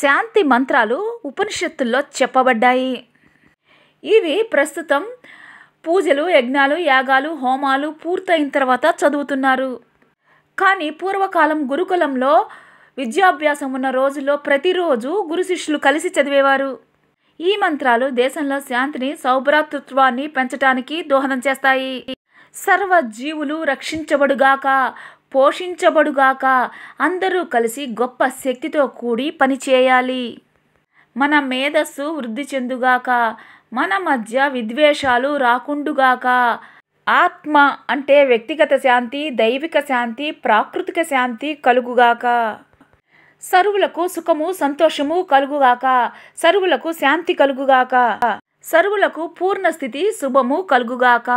శాంతి మంత్రాలు ఉపనిషత్తుల్లో చెప్పబడ్డాయి ఇవి ప్రస్తుతం పూజలు యజ్ఞాలు యాగాలు హోమాలు పూర్తయిన తర్వాత చదువుతున్నారు కానీ పూర్వకాలం గురుకులంలో విద్యాభ్యాసం ఉన్న రోజుల్లో ప్రతిరోజు గురు శిష్యులు కలిసి చదివేవారు ఈ మంత్రాలు దేశంలో శాంతిని సౌభ్రాతృత్వాన్ని పెంచడానికి దోహదం చేస్తాయి సర్వ జీవులు రక్షించబడుగాక పోషించబడుగాక అందరూ కలిసి గొప్ప శక్తితో కూడి పనిచేయాలి మన మేధస్సు వృద్ధి చెందుగాక మన మధ్య విద్వేషాలు రాకుండుగాక ఆత్మ అంటే వ్యక్తిగత శాంతి దైవిక శాంతి ప్రాకృతిక శాంతి కలుగుగాక సరువులకు సుఖము సంతోషము కలుగుగాక సరువులకు శాంతి కలుగుగాక సరువులకు పూర్ణ స్థితి శుభము కలుగుగాక